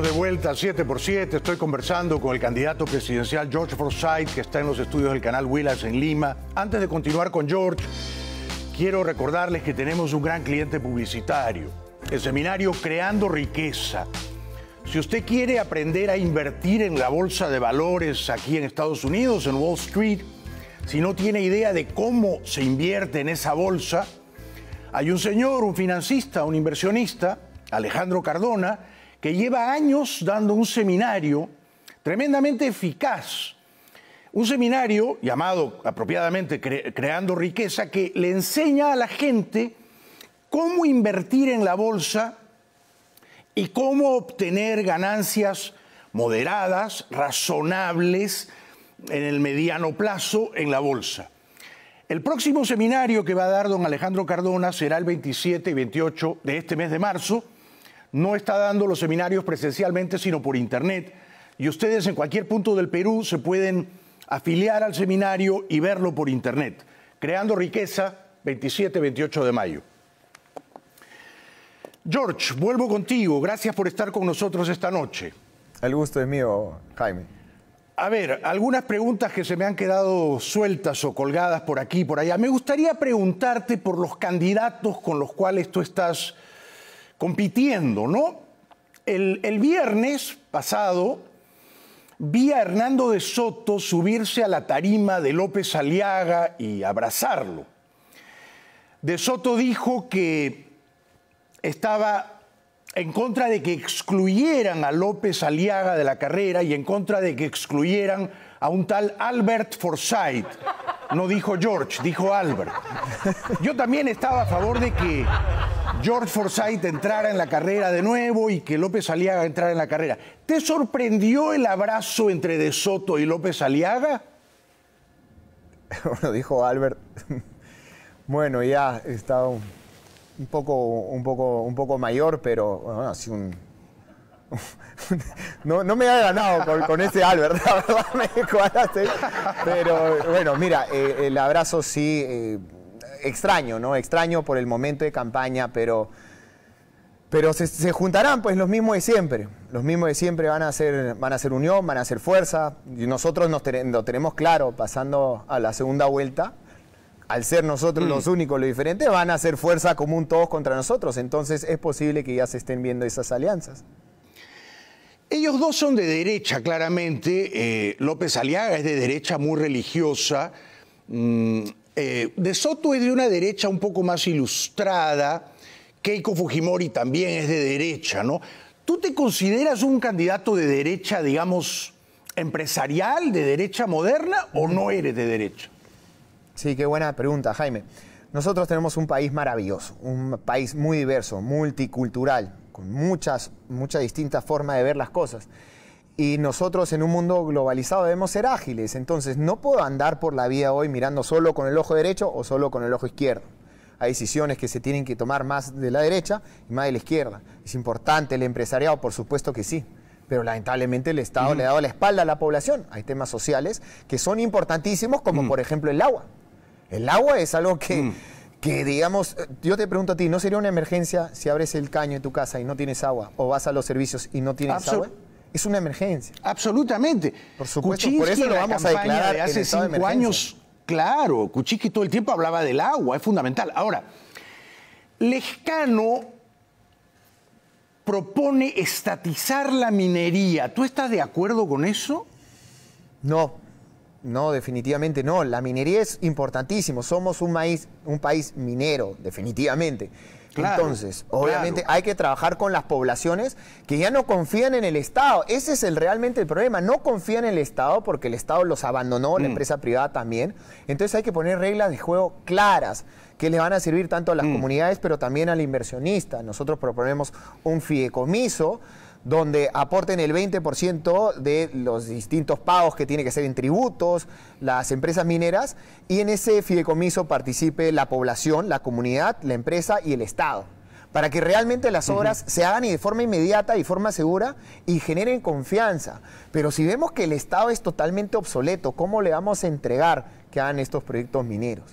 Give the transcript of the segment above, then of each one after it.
de vuelta a 7x7. Estoy conversando con el candidato presidencial George Forsyth, que está en los estudios del canal Willas en Lima. Antes de continuar con George, quiero recordarles que tenemos un gran cliente publicitario, el seminario Creando Riqueza. Si usted quiere aprender a invertir en la bolsa de valores aquí en Estados Unidos, en Wall Street, si no tiene idea de cómo se invierte en esa bolsa, hay un señor, un financista, un inversionista, Alejandro Cardona, que lleva años dando un seminario tremendamente eficaz. Un seminario llamado apropiadamente Creando Riqueza que le enseña a la gente cómo invertir en la bolsa y cómo obtener ganancias moderadas, razonables en el mediano plazo en la bolsa. El próximo seminario que va a dar don Alejandro Cardona será el 27 y 28 de este mes de marzo no está dando los seminarios presencialmente, sino por Internet. Y ustedes en cualquier punto del Perú se pueden afiliar al seminario y verlo por Internet. Creando riqueza, 27-28 de mayo. George, vuelvo contigo. Gracias por estar con nosotros esta noche. El gusto es mío, Jaime. A ver, algunas preguntas que se me han quedado sueltas o colgadas por aquí y por allá. Me gustaría preguntarte por los candidatos con los cuales tú estás compitiendo, ¿no? El, viernes pasado vi a Hernando de Soto subirse a la tarima de López Aliaga y abrazarlo. De Soto dijo que estaba en contra de que excluyeran a López Aliaga de la carrera y en contra de que excluyeran a un tal Albert Forsyth. No dijo George, dijo Albert. Yo también estaba a favor de que George Forsythe entrara en la carrera de nuevo y que López Aliaga entrara en la carrera. ¿Te sorprendió el abrazo entre De Soto y López Aliaga? Bueno, dijo Albert. Bueno, ya he un, un poco, un, poco, un poco mayor, pero así un, no, me ha ganado con, este ese Albert, Pero bueno, mira, eh, el abrazo sí, eh, extraño, ¿no? Extraño por el momento de campaña, pero, pero se, juntarán pues los mismos de siempre. Los mismos de siempre van a ser, van a unión, van a ser fuerza. Y nosotros nos lo tenemos claro, pasando a la segunda vuelta, al ser nosotros mm. los únicos, lo diferentes, van a ser fuerza común todos contra nosotros. Entonces es posible que ya se estén viendo esas alianzas. Ellos dos son de derecha, claramente. Eh, López Aliaga es de derecha muy religiosa. Mm, eh, de Soto es de una derecha un poco más ilustrada, Keiko Fujimori también es de derecha, ¿no? ¿Tú te consideras un candidato de derecha, digamos, empresarial, de derecha moderna o no eres de derecha? Sí, qué buena pregunta, Jaime. Nosotros tenemos un país maravilloso, un país muy diverso, multicultural, con muchas, muchas distintas formas de ver las cosas. Y nosotros en un mundo globalizado debemos ser ágiles, entonces no puedo andar por la vida hoy mirando solo con el ojo derecho o solo con el ojo izquierdo. Hay decisiones que se tienen que tomar más de la derecha y más de la izquierda. Es importante el empresariado, por supuesto que sí, pero lamentablemente el Estado le ha dado la espalda a la población. Hay temas sociales que son importantísimos, como por ejemplo el agua. El agua es algo que... digamos, eh, yo te pregunto a ti, ¿no sería una emergencia si abres el caño en tu casa y no tienes agua? ¿O vas a los servicios y no tienes agua? es una emergencia. Absolutamente. Por supuesto, por eso lo vamos a declarar. hace cinco años, claro, Kuczynski todo el tiempo hablaba del agua, es fundamental. Ahora, Lescano propone estatizar la minería. ¿Tú estás de acuerdo con eso? No, no, definitivamente no. La minería es importantísimo. Somos un, un país minero, definitivamente. Entonces, obviamente hay que trabajar con las poblaciones que ya no confían en el Estado. Ese es el, realmente el problema. No confían en el Estado porque el Estado los abandonó, la mm. empresa privada también. Entonces hay que poner reglas de juego claras que le van a servir tanto a las mm. comunidades, pero también al inversionista. Nosotros proponemos un fideicomiso donde aporten el 20% de los distintos pagos que tiene que ser en tributos, las empresas mineras, y en ese fideicomiso participe la población, la comunidad, la empresa y el Estado para que realmente las obras se hagan y de forma inmediata y forma segura y generen confianza. Pero si vemos que el Estado es totalmente obsoleto, ¿cómo le vamos a entregar que hagan estos proyectos mineros?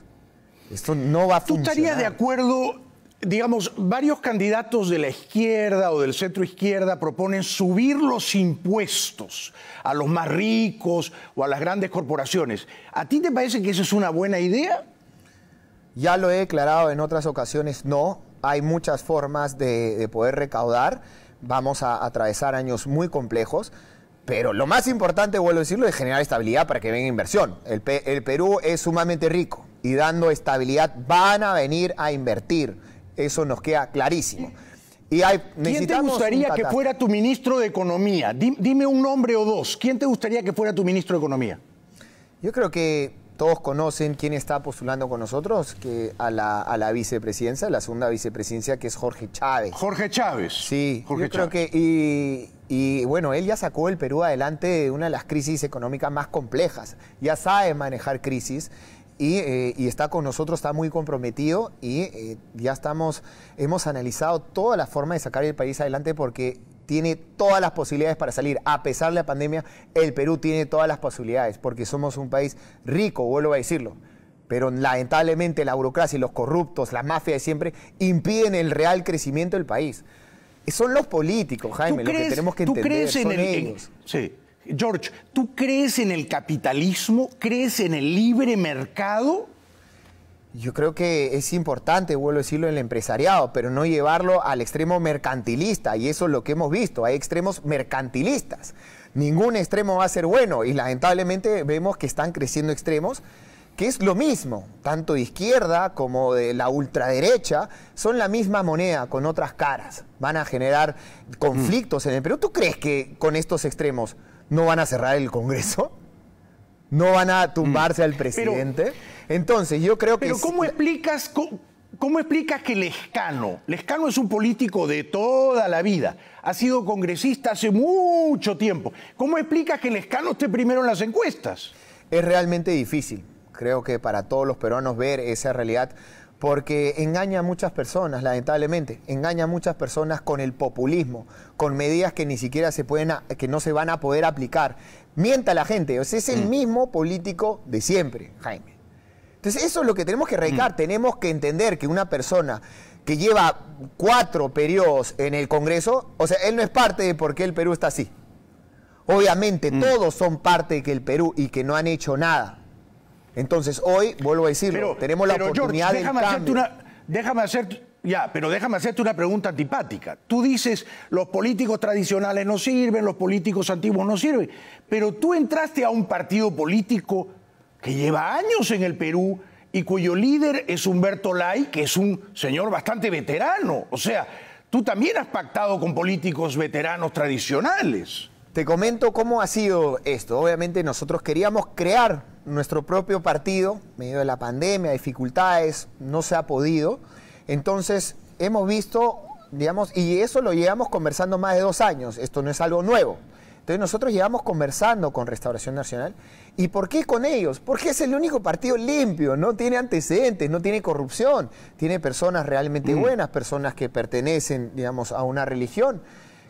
Esto no va a funcionar. ¿Tú estarías de acuerdo digamos, varios candidatos de la izquierda o del centro izquierda proponen subir los impuestos a los más ricos o a las grandes corporaciones. ¿A ti te parece que esa es una buena idea? Ya lo he declarado en otras ocasiones, no. Hay muchas formas de, poder recaudar. Vamos a, atravesar años muy complejos. Pero lo más importante, vuelvo a decirlo, es generar estabilidad para que venga inversión. el Perú es sumamente rico y dando estabilidad van a venir a invertir eso nos queda clarísimo. Y hay, ¿Quién te gustaría que fuera tu ministro de Economía? Dime un nombre o dos. ¿Quién te gustaría que fuera tu ministro de Economía? Yo creo que todos conocen quién está postulando con nosotros que a la, vicepresidencia, la segunda vicepresidencia, que es Jorge Chávez. Jorge Chávez. Sí, Jorge creo Chávez. que... Y, y bueno, él ya sacó el Perú adelante de una de las crisis económicas más complejas. Ya sabe manejar crisis eh, y, está con nosotros, está muy comprometido y eh, ya estamos, hemos analizado toda la forma de sacar el país adelante porque tiene todas las posibilidades para salir. A pesar de la pandemia, el Perú tiene todas las posibilidades porque somos un país rico, vuelvo a decirlo. Pero lamentablemente la burocracia y los corruptos, las mafia de siempre, impiden el real crecimiento del país. Son los políticos, Jaime, lo que tenemos que entender. sí. George, ¿tú crees en el capitalismo? ¿Crees en el libre mercado? Yo creo que es importante, vuelvo a decirlo, el empresariado, pero no llevarlo al extremo mercantilista, y eso es lo que hemos visto, hay extremos mercantilistas. Ningún extremo va a ser bueno, y lamentablemente vemos que están creciendo extremos que es lo mismo, tanto de izquierda como de la ultraderecha, son la misma moneda con otras caras. Van a generar conflictos en el pero ¿Tú crees que con estos extremos no van a cerrar el Congreso, no van a tumbarse mm. al presidente. Entonces, yo creo que... Pero ¿cómo explicas, cómo explicas que Lescano, Lescano es un político de toda la vida, ha sido congresista hace mucho tiempo, ¿cómo explicas que Lescano esté primero en las encuestas? Es realmente difícil, creo que para todos los peruanos ver esa realidad porque engaña a muchas personas, lamentablemente, engaña a muchas personas con el populismo, con medidas que ni siquiera se pueden, que no se van a poder aplicar. Mienta la gente, o sea, es el mm. mismo político de siempre, Jaime. Entonces eso es lo que tenemos que erradicar, mm. tenemos que entender que una persona que lleva cuatro periodos en el Congreso, o sea, él no es parte de por qué el Perú está así. Obviamente mm. todos son parte de que el Perú y que no han hecho nada. Entonces, hoy, vuelvo a decirlo, tenemos la oportunidad déjame hacerte déjame ya, pero déjame hacerte una pregunta antipática. Tú dices, los políticos tradicionales no sirven, los políticos antiguos no sirven, pero tú entraste a un partido político que lleva años en el Perú y cuyo líder es Humberto Lai, que es un señor bastante veterano. O sea, tú también has pactado con políticos veteranos tradicionales. Te comento cómo ha sido esto. Obviamente nosotros queríamos crear nuestro propio partido, medio de la pandemia, dificultades, no se ha podido. Entonces hemos visto, digamos, y eso lo llevamos conversando más de dos años, esto no es algo nuevo. Entonces nosotros llevamos conversando con Restauración Nacional. ¿Y por qué con ellos? Porque es el único partido limpio, no tiene antecedentes, no tiene corrupción, tiene personas realmente mm. buenas, personas que pertenecen, digamos, a una religión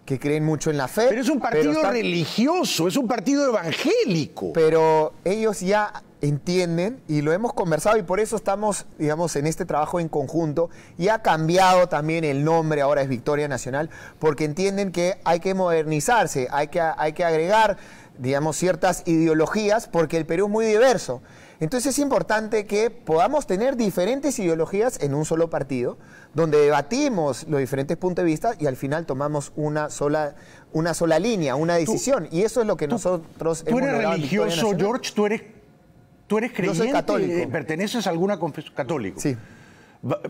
que creen mucho en la fe. Pero es un partido religioso, es un partido evangélico. Pero ellos ya entienden y lo hemos conversado y por eso estamos, digamos, en este trabajo en conjunto y ha cambiado también el nombre, ahora es Victoria Nacional, porque entienden que hay que modernizarse, hay que, hay que agregar, digamos, ciertas ideologías porque el Perú es muy diverso. Entonces es importante que podamos tener diferentes ideologías en un solo partido, donde debatimos los diferentes puntos de vista y al final tomamos una sola, una sola línea, una decisión. y eso es lo que nosotros tú eres religioso, George, tú eres, tú eres creyente, católico. perteneces a alguna confesión católica. Sí.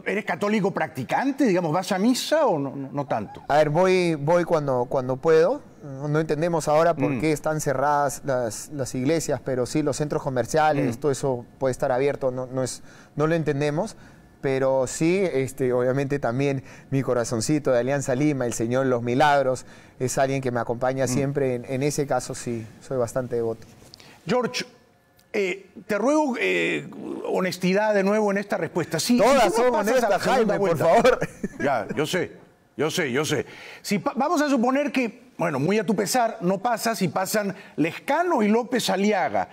¿Eres católico practicante? Digamos, ¿vas a misa o no, no tanto? A ver, voy, voy cuando, cuando puedo. No entendemos ahora por mm. qué están cerradas las, iglesias, pero sí los centros comerciales, mm. todo eso puede estar abierto, no, es, no lo entendemos pero sí, este, obviamente también mi corazoncito de Alianza Lima, el Señor Los Milagros, es alguien que me acompaña mm. siempre. en ese caso sí, soy bastante devoto. George, eh, te ruego eh, honestidad de nuevo en esta respuesta. Sí, Todas son Jaime, por favor. Ya, yo sé, yo sé, yo sé. Si vamos a suponer que, bueno, muy a tu pesar, no pasa si pasan Lescano y López Aliaga.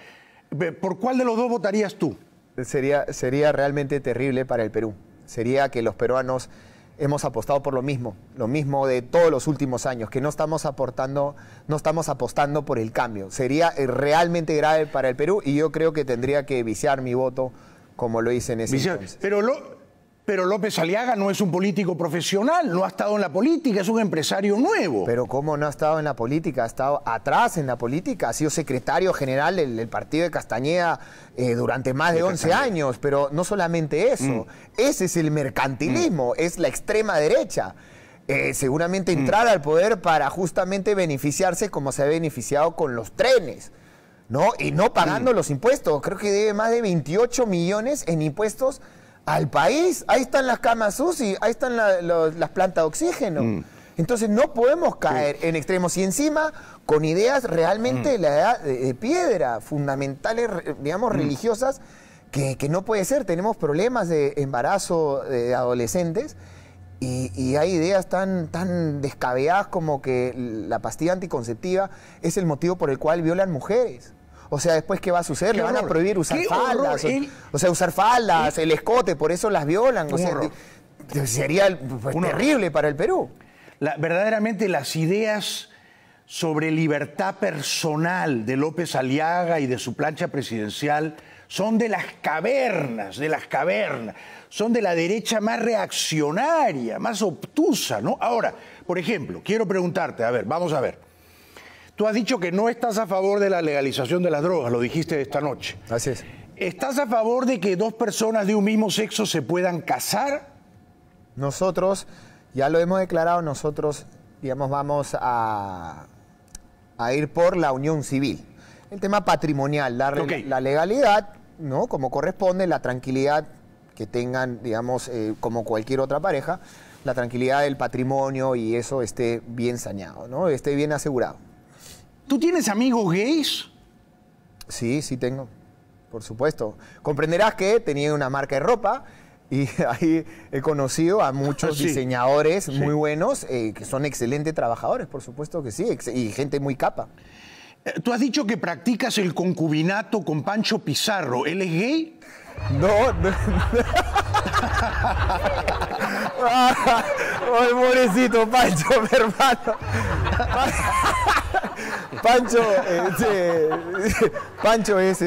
Eh, ¿Por cuál de los dos votarías tú? Sería, sería realmente terrible para el Perú. Sería que los peruanos hemos apostado por lo mismo, lo mismo de todos los últimos años, que no estamos aportando, no estamos apostando por el cambio. Sería eh, realmente grave para el Perú y yo creo que tendría que viciar mi voto como lo hice en ese momento. Pero López Aliaga no es un político profesional, no ha estado en la política, es un empresario nuevo. Pero ¿cómo no ha estado en la política? Ha estado atrás en la política, ha sido secretario general del, partido de Castañeda eh, durante más de, 11 años, pero no solamente eso, mm. ese es el mercantilismo, mm. es la extrema derecha. Eh, seguramente mm. entrar al poder para justamente beneficiarse como se ha beneficiado con los trenes. ¿no? Y no pagando los impuestos. Creo que debe más de 28 millones en impuestos al país. Ahí están las camas UCI, ahí están las plantas de oxígeno. Mm. Entonces no podemos caer en extremos y encima con ideas realmente mm. de, piedra, fundamentales, digamos, mm. religiosas, que, no puede ser. Tenemos problemas de embarazo de adolescentes y, hay ideas tan, tan descabeadas como que la pastilla anticonceptiva es el motivo por el cual violan mujeres. O sea, después, ¿qué va a suceder? Le van a prohibir usar faldas. O, sea, usar faldas, el escote, por eso las violan. O sería pues, terrible para el Perú. verdaderamente las ideas sobre libertad personal de López Aliaga y de su plancha presidencial son de las cavernas, de las cavernas, son de la derecha más reaccionaria, más obtusa, ¿no? Ahora, por ejemplo, quiero preguntarte, a ver, vamos a ver. Tú has dicho que no estás a favor de la legalización de las drogas, lo dijiste esta noche. Así es. ¿Estás a favor de que dos personas de un mismo sexo se puedan casar? Nosotros, ya lo hemos declarado, nosotros, digamos, vamos a, ir por la unión civil. El tema patrimonial, darle la, legalidad, ¿no? Como corresponde, la tranquilidad que tengan, digamos, eh, como cualquier otra pareja, la tranquilidad del patrimonio y eso esté bien sañado, ¿no? Esté bien asegurado. ¿Tú tienes amigos gays? Sí, sí tengo, por supuesto. Comprenderás que tenía una marca de ropa y ahí he conocido a muchos diseñadores muy buenos, eh, que son excelentes trabajadores, por supuesto que sí, y gente muy capa. Eh, Tú has dicho que practicas el concubinato con Pancho Pizarro. ¿Él es gay? No, no. pobrecito Pancho, mi Pancho, eh, Pancho es,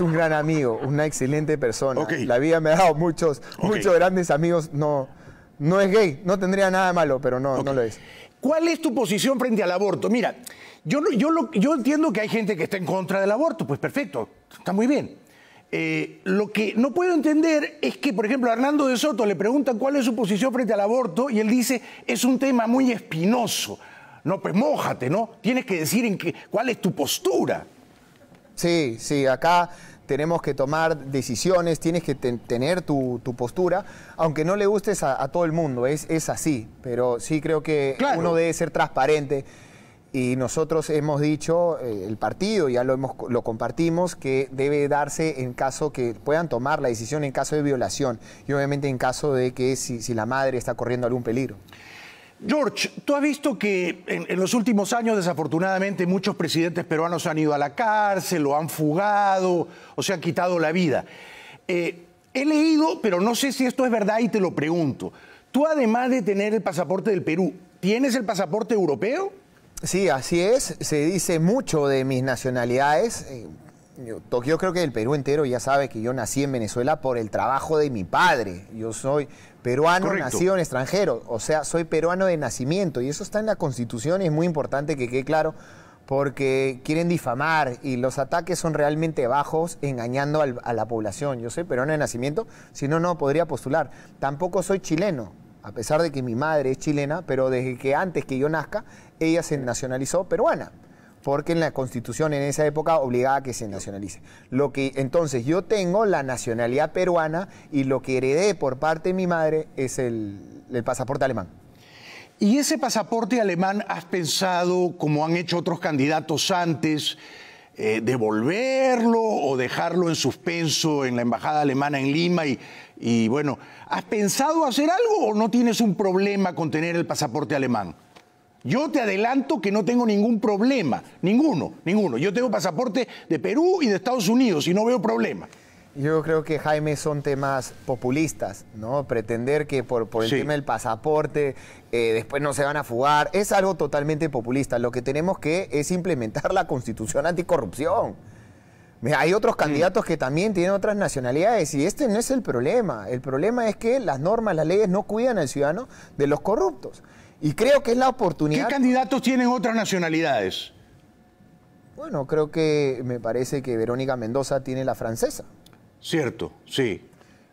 un gran amigo, una excelente persona. La vida me ha dado muchos, muchos grandes amigos. No, no es gay, no tendría nada malo, pero no, no lo es. ¿Cuál es tu posición frente al aborto? Mira, yo, yo, yo entiendo que hay gente que está en contra del aborto, pues perfecto, está muy bien. Eh, lo que no puedo entender es que, por ejemplo, a Hernando de Soto le preguntan cuál es su posición frente al aborto y él dice, es un tema muy espinoso. No, pues mójate, ¿no? Tienes que decir en qué, cuál es tu postura. Sí, sí, acá tenemos que tomar decisiones, tienes que tener tu, postura, aunque no le gustes a, todo el mundo, es, es, así, pero sí creo que uno debe ser transparente. Y nosotros hemos dicho, eh, el partido ya lo, hemos, lo compartimos, que debe darse en caso que puedan tomar la decisión en caso de violación y obviamente en caso de que si, si la madre está corriendo algún peligro. George, tú has visto que en, los últimos años, desafortunadamente, muchos presidentes peruanos han ido a la cárcel o han fugado o se han quitado la vida. Eh, he leído, pero no sé si esto es verdad y te lo pregunto. Tú, además de tener el pasaporte del Perú, ¿tienes el pasaporte europeo? Sí, así es. Se dice mucho de mis nacionalidades. Eh, yo, creo que el Perú entero ya sabe que yo nací en Venezuela por el trabajo de mi padre. Yo soy peruano nacido en extranjero, o sea, soy peruano de nacimiento y eso está en la Constitución y es muy importante que quede claro porque quieren difamar y los ataques son realmente bajos, engañando a la población. Yo soy peruano de nacimiento, si no, no podría postular. Tampoco soy chileno, a pesar de que mi madre es chilena, pero desde que antes que yo nazca, ella se nacionalizó peruana porque en la constitución en esa época obligaba a que se nacionalice. Lo que, entonces yo tengo la nacionalidad peruana y lo que heredé por parte de mi madre es el, pasaporte alemán. ¿Y ese pasaporte alemán has pensado, como han hecho otros candidatos antes, eh, devolverlo o dejarlo en suspenso en la embajada alemana en Lima y bueno, ¿has pensado hacer algo o no tienes un problema con tener el pasaporte alemán? Yo te adelanto que no tengo ningún problema, ninguno, ninguno. Yo tengo pasaporte de Perú y de Estados Unidos y no veo problema. Yo creo que Jaime son temas populistas, ¿no? Pretender que por, el tema del pasaporte eh, después no se van a fugar es algo totalmente populista. Lo que tenemos que es implementar la constitución anticorrupción. Hay otros mm. candidatos que también tienen otras nacionalidades y este no es el problema. El problema es que las normas, las leyes no cuidan al ciudadano de los corruptos. Y creo que es la oportunidad. ¿Qué candidatos tienen otras nacionalidades? Bueno, creo que me parece que Verónica Mendoza tiene la francesa. Cierto, sí.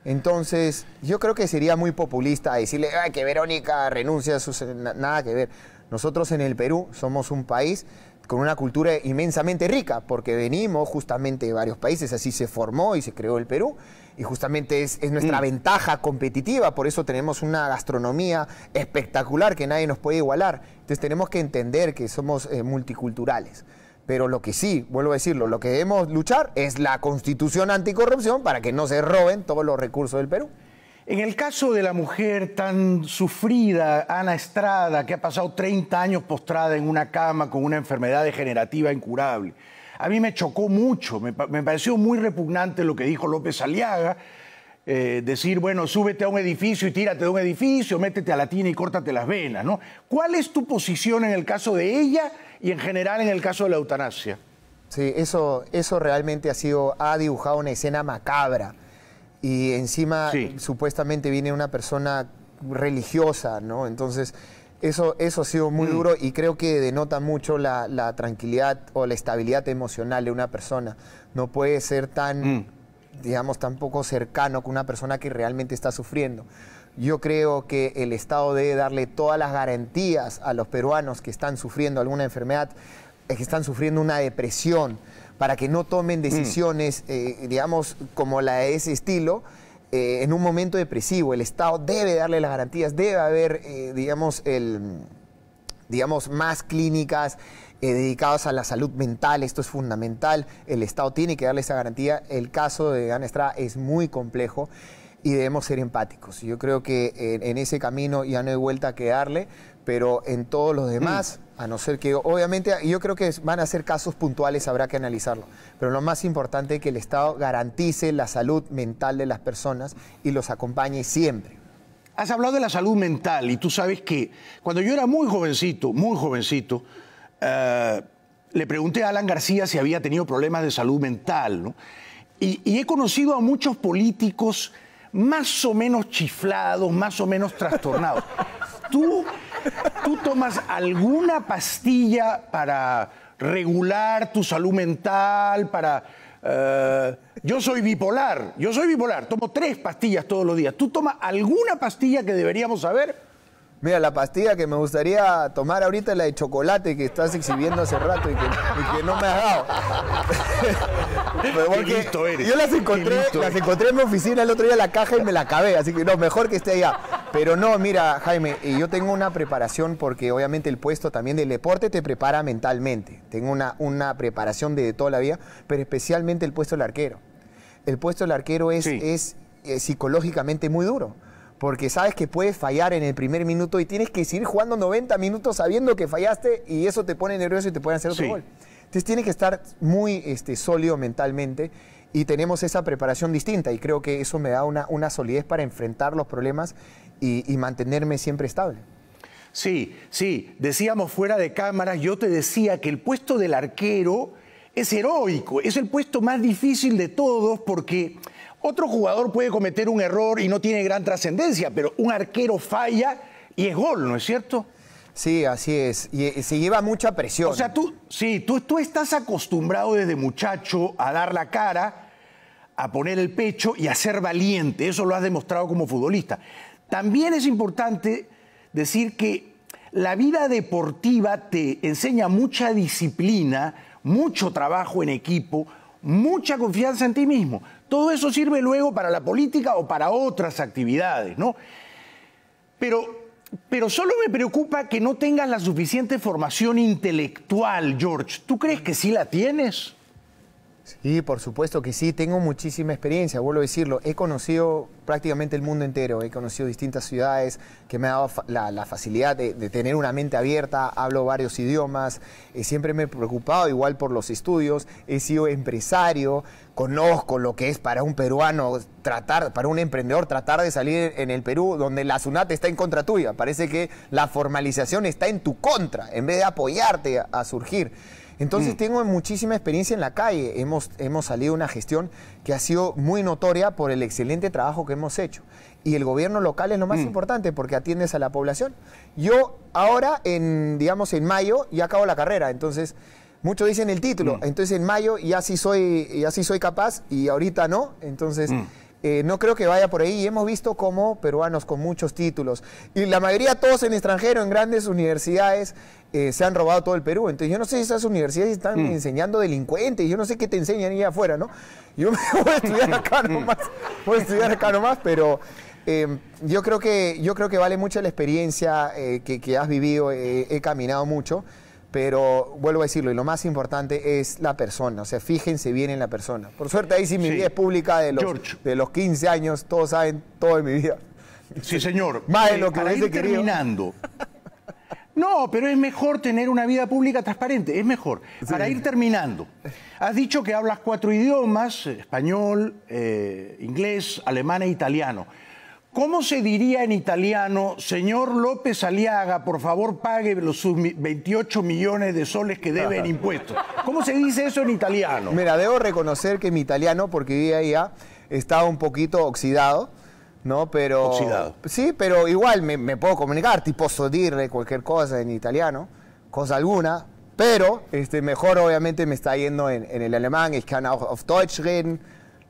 Entonces, yo creo que sería muy populista decirle que Verónica renuncia a su... Nada que ver. Nosotros en el Perú somos un país con una cultura inmensamente rica, porque venimos justamente de varios países, así se formó y se creó el Perú y justamente es, nuestra mm. ventaja competitiva, por eso tenemos una gastronomía espectacular que nadie nos puede igualar. Entonces tenemos que entender que somos eh, multiculturales. Pero lo que sí, vuelvo a decirlo, lo que debemos luchar es la constitución anticorrupción para que no se roben todos los recursos del Perú. En el caso de la mujer tan sufrida, Ana Estrada, que ha pasado 30 años postrada en una cama con una enfermedad degenerativa incurable, a mí me chocó mucho, me, pareció muy repugnante lo que dijo López Aliaga, eh, decir, bueno, súbete a un edificio y tírate de un edificio, métete a la tina y córtate las venas, ¿no? ¿Cuál es tu posición en el caso de ella y en general en el caso de la eutanasia? Sí, eso, eso realmente ha sido, ha dibujado una escena macabra. Y encima, supuestamente viene una persona religiosa, ¿no? Entonces, eso, ha sido muy mm. duro y creo que denota mucho la, tranquilidad o la estabilidad emocional de una persona. No puede ser tan, mm. digamos, tan poco cercano con una persona que realmente está sufriendo. Yo creo que el Estado debe darle todas las garantías a los peruanos que están sufriendo alguna enfermedad, eh, que están sufriendo una depresión, para que no tomen mm. decisiones, eh, digamos, como la de ese estilo, eh, en un momento depresivo. El Estado debe darle las garantías, debe haber, eh, digamos, el, digamos, más clínicas eh, dedicadas a la salud mental. Esto es fundamental. El Estado tiene que darle esa garantía. El caso de Ana es muy complejo y debemos ser empáticos. Yo creo que en, ese camino ya no hay vuelta que darle, pero en todos los mm. demás a no ser que, obviamente, yo creo que van a ser casos puntuales, habrá que analizarlo, pero lo más importante es que el Estado garantice la salud mental de las personas y los acompañe siempre. Has hablado de la salud mental y tú sabes que cuando yo era muy jovencito, muy jovencito, eh, le pregunté a Alan García si había tenido problemas de salud mental, y, y he conocido a muchos políticos más o menos chiflados, más o menos trastornados. tú ¿Tú tomas alguna pastilla para regular tu salud mental, para... Eh, yo soy bipolar, yo soy bipolar, tomo tres pastillas todos los días. ¿Tú tomas alguna pastilla que deberíamos saber? Mira, la pastilla que me gustaría tomar ahorita es la de chocolate que estás exhibiendo hace rato y que, no me ha dado. Yo las encontré, encontré en mi oficina el otro día en la caja y me la acabé, así que no, mejor que esté allá. Pero no, mira, Jaime, yo tengo una preparación porque obviamente el puesto también del deporte te prepara mentalmente. Tengo una, una preparación de toda la vida, pero especialmente el puesto del arquero. El puesto del arquero es eh, psicológicamente muy duro porque sabes que puedes fallar en el primer minuto y tienes que seguir jugando 90 minutos sabiendo que fallaste y eso te pone nervioso y te puede hacer otro gol. Entonces tienes que estar muy este, sólido mentalmente y tenemos esa preparación distinta y creo que eso me da una, solidez para enfrentar los problemas y, y mantenerme siempre estable. Sí, sí, decíamos fuera de cámaras, yo te decía que el puesto del arquero es heroico, es el puesto más difícil de todos porque otro jugador puede cometer un error y no tiene gran trascendencia, pero un arquero falla y es gol, ¿no es cierto? Sí, así es. Y eh, se lleva mucha presión. O sea, tú, sí, tú, tú estás acostumbrado desde muchacho a dar la cara, a poner el pecho y a ser valiente. Eso lo has demostrado como futbolista. También es importante decir que la vida deportiva te enseña mucha disciplina, mucho trabajo en equipo, mucha confianza en ti mismo. Todo eso sirve luego para la política o para otras actividades, ¿no? Pero, pero solo me preocupa que no tengas la suficiente formación intelectual, George. ¿Tú crees que sí la tienes? Y por supuesto que sí, tengo muchísima experiencia, vuelvo a decirlo, he conocido prácticamente el mundo entero, he conocido distintas ciudades que me ha dado la, facilidad de, tener una mente abierta, hablo varios idiomas, eh, siempre me he preocupado igual por los estudios, he sido empresario, conozco lo que es para un peruano tratar, para un emprendedor tratar de salir en el Perú donde la SUNAT está en contra tuya, parece que la formalización está en tu contra, en vez de apoyarte a surgir. Entonces mm. tengo muchísima experiencia en la calle. Hemos, hemos salido una gestión que ha sido muy notoria por el excelente trabajo que hemos hecho. Y el gobierno local es lo más mm. importante porque atiendes a la población. Yo ahora, en, digamos, en mayo ya acabo la carrera. Entonces... Muchos dicen el título, mm. entonces en mayo ya sí soy, ya sí soy capaz y ahorita no, entonces eh, no creo que vaya por ahí. Y hemos visto como peruanos con muchos títulos, y la mayoría todos en extranjero, en grandes universidades, eh, se han robado todo el Perú. Entonces yo no sé si esas universidades están mm. enseñando delincuentes, yo no sé qué te enseñan allá afuera, ¿no? Yo me mm. voy a estudiar acá nomás, voy a estudiar acá pero... Eh, yo, creo que, yo creo que vale mucho la experiencia que, que, has vivido, he caminado mucho. Pero vuelvo a decirlo, y lo más importante es la persona, o sea, fíjense bien en la persona. Por suerte ahí sí mi vida es pública de los, de los 15 años, todos saben todo de mi vida. Sí, señor. Más de eh, lo que Para ir terminando. No, pero es mejor tener una vida pública transparente, es mejor. Para ir terminando, has dicho que hablas cuatro idiomas, español, eh, inglés, alemán e italiano. ¿Cómo se diría en italiano, señor López Aliaga, por favor pague los 28 millones de soles que debe en impuestos? ¿Cómo se dice eso en italiano? Mira, debo reconocer que mi italiano, porque vivía a ah, estaba un poquito oxidado, ¿no? Pero, oxidado. Sí, pero igual me, puedo comunicar, tipo sodirre, cualquier cosa en italiano, cosa alguna, pero este, mejor obviamente me está yendo en, en el alemán, ich kann auch auf Deutsch reden.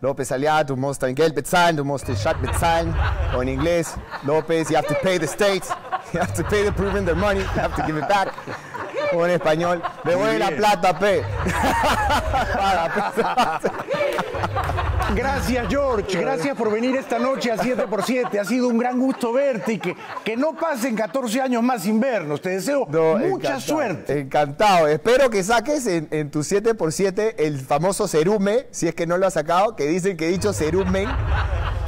Lopez Aliá, du musst dein Geld bezahlen, du musst den Schatz bezahlen. Und in Englisch, Lopez, you have to pay the state. you have to pay the proven their money, you have to give it back. O en español, devuelve la plata, P. Gracias, George. Gracias por venir esta noche a 7x7. Ha sido un gran gusto verte y que, que no pasen 14 años más sin vernos. Te deseo mucha suerte. Encantado. Espero que saques en, tu 7x7 el famoso cerume, si es que no lo has sacado, que dicen que he dicho cerumen.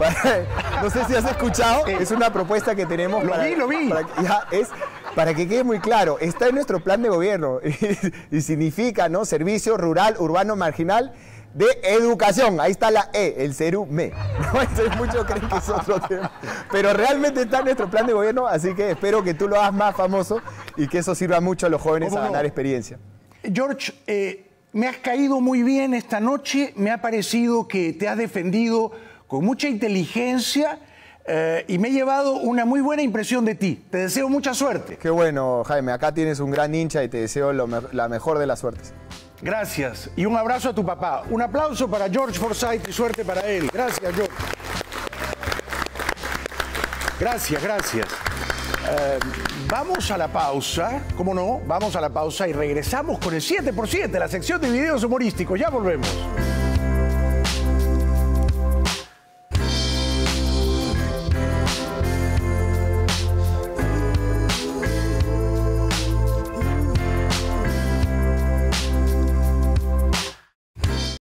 no sé si has escuchado, eh, es una propuesta que tenemos. Lo vi, lo vi. Para, es, para que quede muy claro, está en nuestro plan de gobierno y, significa ¿no? servicio rural, urbano, marginal de educación. Ahí está la E, el CERUME. ¿No? muchos creen que es otro tema. Pero realmente está en nuestro plan de gobierno, así que espero que tú lo hagas más famoso y que eso sirva mucho a los jóvenes a ganar experiencia. George, eh, me has caído muy bien esta noche. Me ha parecido que te has defendido con mucha inteligencia. Eh, y me he llevado una muy buena impresión de ti. Te deseo mucha suerte. Qué bueno, Jaime. Acá tienes un gran hincha y te deseo la mejor de las suertes. Gracias. Y un abrazo a tu papá. Un aplauso para George Forsyth y suerte para él. Gracias, George. Gracias, gracias. Eh, vamos a la pausa, ¿cómo no? Vamos a la pausa y regresamos con el 7x7, la sección de videos humorísticos. Ya volvemos.